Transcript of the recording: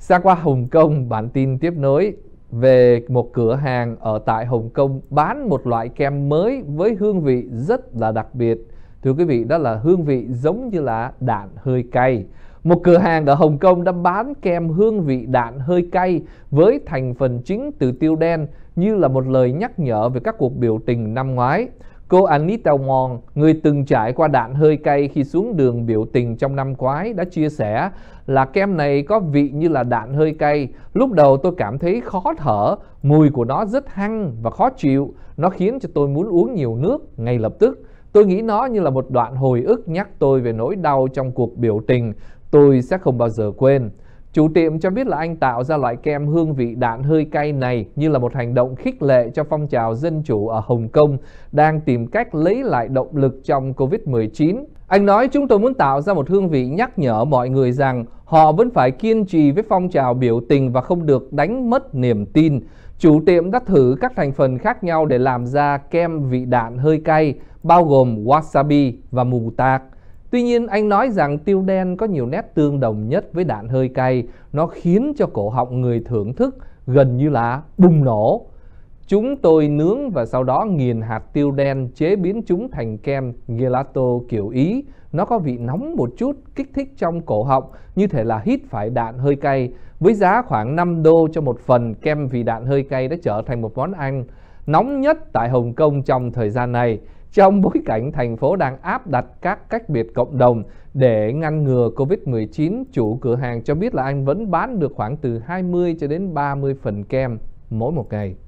Sang qua Hồng Kông, bản tin tiếp nối về một cửa hàng ở tại Hồng Kông bán một loại kem mới với hương vị rất là đặc biệt. Thưa quý vị, đó là hương vị giống như là đạn hơi cay. Một cửa hàng ở Hồng Kông đã bán kem hương vị đạn hơi cay với thành phần chính từ tiêu đen như là một lời nhắc nhở về các cuộc biểu tình năm ngoái. Cô Anita Wong, người từng trải qua đạn hơi cay khi xuống đường biểu tình trong năm quái đã chia sẻ là kem này có vị như là đạn hơi cay. Lúc đầu tôi cảm thấy khó thở, mùi của nó rất hăng và khó chịu. Nó khiến cho tôi muốn uống nhiều nước ngay lập tức. Tôi nghĩ nó như là một đoạn hồi ức nhắc tôi về nỗi đau trong cuộc biểu tình. Tôi sẽ không bao giờ quên. Chủ tiệm cho biết là anh tạo ra loại kem hương vị đạn hơi cay này như là một hành động khích lệ cho phong trào dân chủ ở Hồng Kông đang tìm cách lấy lại động lực trong Covid-19. Anh nói chúng tôi muốn tạo ra một hương vị nhắc nhở mọi người rằng họ vẫn phải kiên trì với phong trào biểu tình và không được đánh mất niềm tin. Chủ tiệm đã thử các thành phần khác nhau để làm ra kem vị đạn hơi cay, bao gồm wasabi và mù tạc. Tuy nhiên anh nói rằng tiêu đen có nhiều nét tương đồng nhất với đạn hơi cay, nó khiến cho cổ họng người thưởng thức gần như là bùng nổ. Chúng tôi nướng và sau đó nghiền hạt tiêu đen chế biến chúng thành kem gelato kiểu Ý. Nó có vị nóng một chút, kích thích trong cổ họng, như thể là hít phải đạn hơi cay. Với giá khoảng 5 đô cho một phần, kem vì đạn hơi cay đã trở thành một món ăn nóng nhất tại Hồng Kông trong thời gian này trong bối cảnh thành phố đang áp đặt các cách biệt cộng đồng để ngăn ngừa Covid-19, chủ cửa hàng cho biết là anh vẫn bán được khoảng từ 20 cho đến 30 phần kem mỗi một ngày.